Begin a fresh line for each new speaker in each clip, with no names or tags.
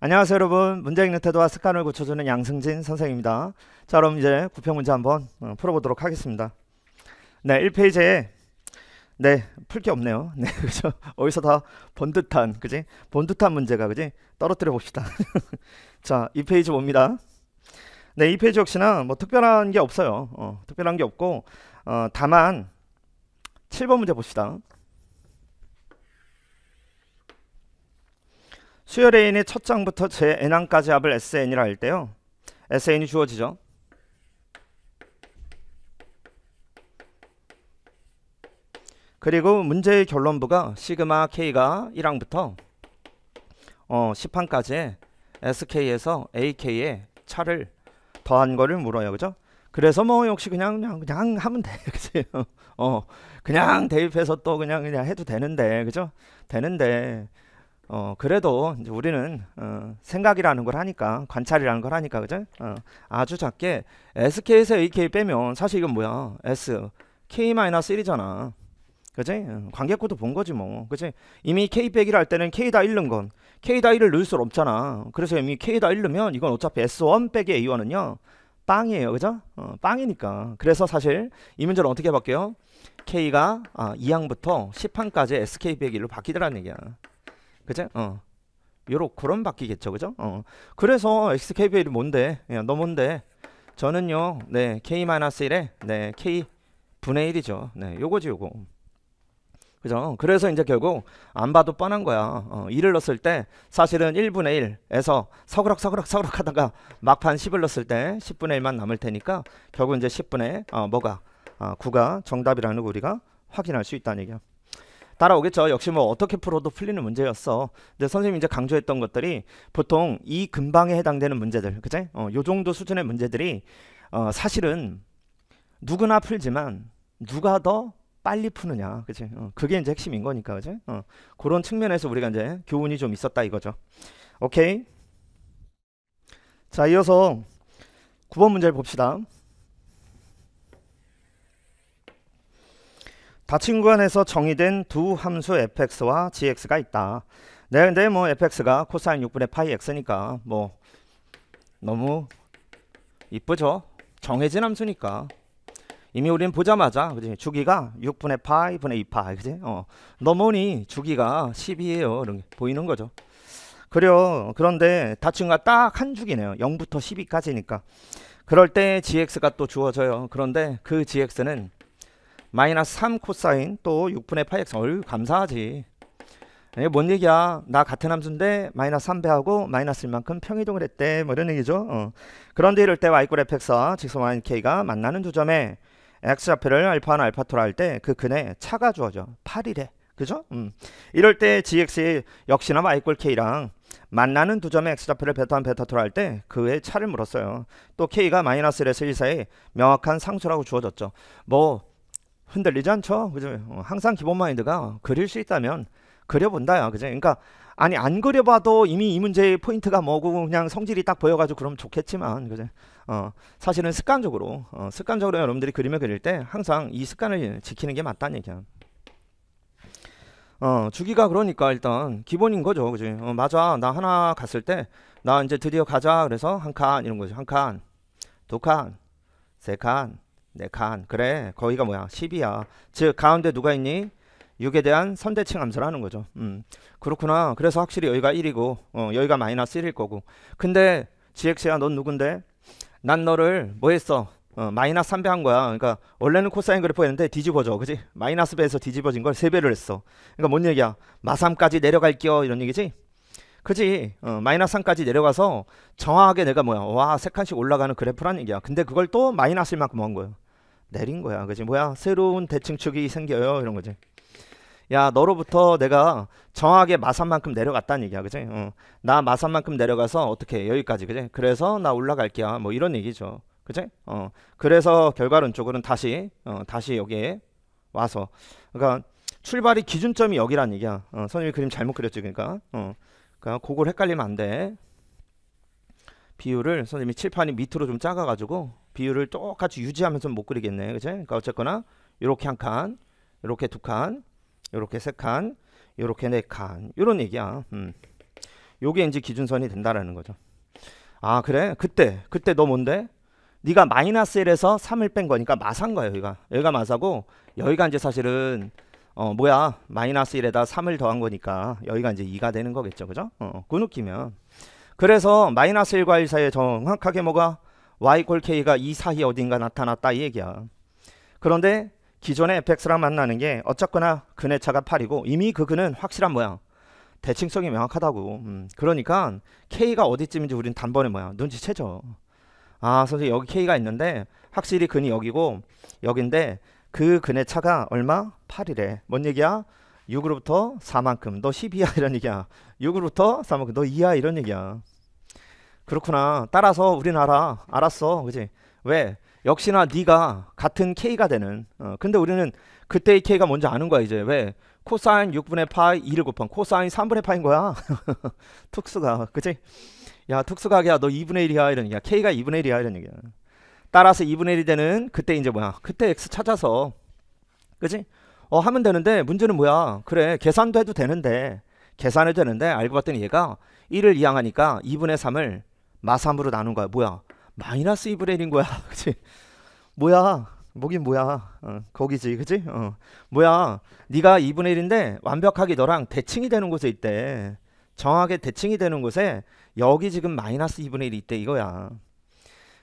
안녕하세요 여러분 문제읽는 태도와 습관을 고쳐주는 양승진 선생입니다 자 그럼 이제 구평 문제 한번 어, 풀어보도록 하겠습니다 네 1페이지에 네풀 게 없네요 네 그죠 어디서 다본 듯한 그지 본 듯한 문제가 그지 떨어뜨려 봅시다 자 2페이지 봅니다 네 2페이지 역시나 뭐 특별한 게 없어요 어, 특별한 게 없고 어, 다만 7번 문제 봅시다 수열레인의 첫 장부터 제 n항까지 합을 SN이라 할 때요. SN이 주어지죠. 그리고 문제의 결론부가 시그마 k가 1항부터 어, 10항까지 sk에서 ak의 차를 더한 거를 물어요. 그죠? 그래서 뭐 역시 그냥 그냥 그냥 하면 돼. 그치? 어. 그냥 대입해서 또 그냥 그냥 해도 되는데. 그죠? 되는데 어 그래도 우리는 어, 생각이라는 걸 하니까 관찰이라는 걸 하니까 그죠? 어, 아주 작게 SK에서 AK 빼면 사실 이건 뭐야? S K-1이잖아. 그지? 어, 관객구도본 거지 뭐. 그지? 이미 K 빼기를 할 때는 K다 1는 건 K다 1을 넣을 수 없잖아. 그래서 이미 K다 1 넣으면 이건 어차피 S1 빼기 A1은요. 빵이에요. 그죠? 어, 빵이니까. 그래서 사실 이 문제를 어떻게 바뀌어요? K가 아, 2항부터 10항까지 SK 빼기로 바뀌더라는 얘기야. 그죠? 어. 요런 그런 바뀌겠죠. 그죠? 어. 그래서 XKBL이 뭔데? 예, 너 뭔데? 저는요. 네, K-1에 네, K 분의 1이죠. 네, 요거지 요거. 그죠? 그래서 이제 결국 안 봐도 뻔한 거야. 어, 2를 넣었을 때 사실은 1분의 1에서 서그럭 서그럭 서그럭 하다가 막판 10을 넣었을 때 10분의 1만 남을 테니까 결국 이제 10분의 어, 뭐가 어, 아, 9가 정답이라는 거 우리가 확인할 수 있다는 얘기야. 따라오겠죠. 역시 뭐 어떻게 풀어도 풀리는 문제였어. 근데 선생님이 이제 강조했던 것들이 보통 이 근방에 해당되는 문제들, 그치? 어, 요 정도 수준의 문제들이 어, 사실은 누구나 풀지만 누가 더 빨리 푸느냐, 그치? 어, 그게 이제 핵심인 거니까, 그치? 어, 그런 측면에서 우리가 이제 교훈이 좀 있었다 이거죠. 오케이. 자, 이어서 9번 문제를 봅시다. 닫힌 구간에서 정의된 두 함수 fx와 gx가 있다. 네, 근데 뭐 fx가 코사인 6분의 파이 x니까 뭐 너무 이쁘죠? 정해진 함수니까. 이미 우리는 보자마자 그지 주기가 6분의 파이 분의 2파이 그지 어넘어니 주기가 10이에요 이런 게 보이는 거죠 그려 그런데 다친과 딱한 주기네요 0부터 12까지니까 그럴 때 gx가 또 주어져요 그런데 그 gx는 마이너스 3 코사인 또 6분의 8이 x 얼 감사하지 이게 예, 뭔 얘기야 나 같은 함수인데 마이너스 3배하고 마이너스 1만큼 평이동을 했대 뭐 이런 얘기죠 어. 그런데 이럴 때 y꼴 fx와 직선 ynk가 만나는 두 점에 x좌표를 알파나 알파토라 할 때 그 근에 차가 주어져 8이래 그죠? 음. 이럴 때 gx의 역시나 y꼴 k랑 만나는 두 점의 x좌표를 베타한 베타토라 할 때 그의 차를 물었어요. 또 k가 마이너스 1에서 1 사이 명확한 상수라고 주어졌죠. 뭐 흔들리지 않죠. 그죠? 어, 항상 기본 마인드가 그릴 수 있다면 그려본다 그죠? 그러니까 아니 안 그려봐도 이미 이 문제의 포인트가 뭐고 그냥 성질이 딱 보여가지고 그럼 좋겠지만 그죠? 어, 사실은 습관적으로 어, 습관적으로 여러분들이 그림을 그릴 때 항상 이 습관을 지키는 게 맞다는 얘기야. 어, 주기가 그러니까 일단 기본인 거죠. 그죠 어, 맞아. 나 하나 갔을 때, 나 이제 드디어 가자. 그래서 한 칸, 이런 거죠. 한 칸, 두 칸, 세 칸, 네, 간. 그래. 거기가 뭐야? 10이야. 즉 가운데 누가 있니? 6에 대한 선대칭 함수를 하는 거죠. 음. 그렇구나. 그래서 확실히 여기가 1이고 어, 여기가 마이너스 1일 거고. 근데 GX야 넌 누군데? 난 너를 뭐 했어? 어, 마이너스 3배 한 거야. 그러니까 원래는 코사인 그래프였는데 뒤집어져. 그지 마이너스 배에서 뒤집어진 걸 3배를 했어. 그러니까 뭔 얘기야? 마삼까지 내려갈게요. 이런 얘기지? 그지 어, 마이너스 3까지 내려가서 정확하게 내가 뭐야? 와, 세 칸씩 올라가는 그래프란 얘기야. 근데 그걸 또 마이너스 1만큼 한거야 내린 거야. 그지? 뭐야? 새로운 대칭축이 생겨요. 이런 거지. 야, 너로부터 내가 정확하게 마산만큼 내려갔다는 얘기야. 그지? 어. 나 마산만큼 내려가서 어떻게 여기까지. 그지? 그래서 나 올라갈게야. 뭐 이런 얘기죠. 그지? 어. 그래서 결과론 쪽으로는 다시 어, 다시 여기에 와서 그니까 출발이 기준점이 여기란 얘기야. 어, 선생님이 그림 잘못 그렸지. 그니까 어. 그니까 그걸 헷갈리면 안 돼. 비율을 선생님이 칠판이 밑으로 좀 작아가지고 비율을 똑같이 유지하면서 못 그리겠네. 그치? 그러니까 어쨌거나 이렇게 한 칸, 이렇게 두 칸, 이렇게 세 칸, 이렇게 네 칸. 이런 얘기야. 음. 요게 이제 기준선이 된다라는 거죠. 아 그래? 그때 그때 너 뭔데? 네가 마이너스 1에서 3을 뺀 거니까 마산 거야 여기가 여기가 마사고 여기가 이제 사실은 어 뭐야 마이너스 1에다 3을 더한 거니까 여기가 이제 2가 되는 거겠죠 그죠? 어, 어, 그 느낌이야 그래서 마이너스 1과 1 사이에 정확하게 뭐가 y 골 k가 이 사이 어딘가 나타났다 이 얘기야. 그런데 기존의 fx랑 만나는 게 어쨌거나 근의 차가 8이고 이미 그 근은 확실한 뭐야? 대칭성이 명확하다고. 음, 그러니까 k가 어디쯤인지 우린 단번에 뭐야? 눈치채죠. 아 선생님 여기 k가 있는데 확실히 근이 여기고 여긴데 그 근의 차가 얼마? 8이래. 뭔 얘기야? 6으로부터 4만큼 너 10이야 이런 얘기야. 6으로부터 4만큼 너 2야 이런 얘기야. 그렇구나. 따라서 우리나라 알았어. 그지? 왜? 역시나 네가 같은 K가 되는. 어, 근데 우리는 그때의 K가 뭔지 아는 거야 이제. 왜? 코사인 6분의 파이 2를 곱한 코사인 3분의 파인 거야. 특수가. 그지? 야 특수각이야 너 2분의 1이야 이런 얘기야. K가 2분의 1이야 이런 얘기야. 따라서 2분의 1이 되는 그때 이제 뭐야. 그때 X 찾아서. 그지? 어 하면 되는데 문제는 뭐야. 그래 계산도 해도 되는데. 계산해도 되는데 알고 봤더니 얘가 1을 이항하니까 2분의 3을 마삼으로 나눈 거야. 뭐야? 마이너스 이브레인 거야. 그치? 뭐야? 뭐긴 뭐야. 어, 거기지. 그치? 어. 뭐야? 네가 2분의 1인데 완벽하게 너랑 대칭이 되는 곳에 있대. 정확하게 대칭이 되는 곳에 여기 지금 마이너스 2분의 1이 있대 이거야.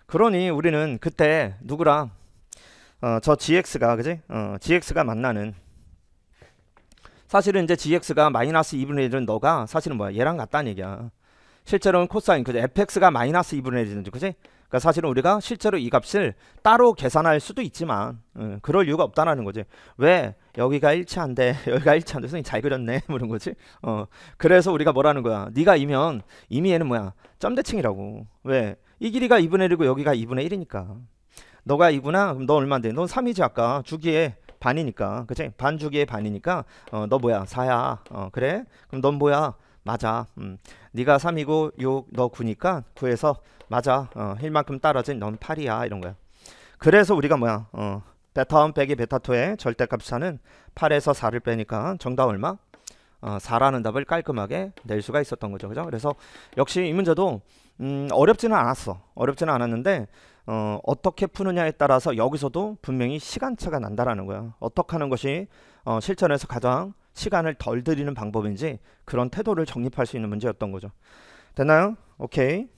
그러니 우리는 그때 누구랑 어, 저 gx가 그지? 어, gx가 만나는 사실은 이제 gx가 마이너스 2분의 1은 너가 사실은 뭐야 얘랑 같다는 얘기야 실제로는 코사인 그 fx가 마이너스 2분의 1이든지 그지? 그러니까 사실은 우리가 실제로 이 값을 따로 계산할 수도 있지만 음, 그럴 이유가 없다는 거지. 왜 여기가 일치한데 여기가 일치한데 선생님 잘 그렸네 그런 뭐 거지. 어 그래서 우리가 뭐라는 거야? 네가 이면 이미 얘는 뭐야? 점대칭이라고. 왜? 이 길이가 2분의 1이고 여기가 2분의 1이니까. 너가 2구나? 그럼 너 얼마인데? 넌 3이지 아까 주기에 반이니까 그치? 반 주기에 반이니까 어, 너 뭐야? 4야 어, 그래? 그럼 넌 뭐야? 맞아. 음. 네가 3이고 요너 9니까 9에서 맞아. 어, 1만큼 떨어진 넌 8이야. 이런 거야. 그래서 우리가 뭐야? 어, 베타 1 빼기 베타 2의 절대값 차는 8에서 4를 빼니까 정답 얼마? 어, 4라는 답을 깔끔하게 낼 수가 있었던 거죠. 그죠? 그래서 역시 이 문제도 음, 어렵지는 않았어. 어렵지는 않았는데 어, 어떻게 푸느냐에 따라서 여기서도 분명히 시간차가 난다라는 거야. 어떻게 하는 것이 어, 실전에서 가장 시간을 덜드리는 방법인지 그런 태도를 정립할 수 있는 문제였던 거죠. 됐나요? 오케이.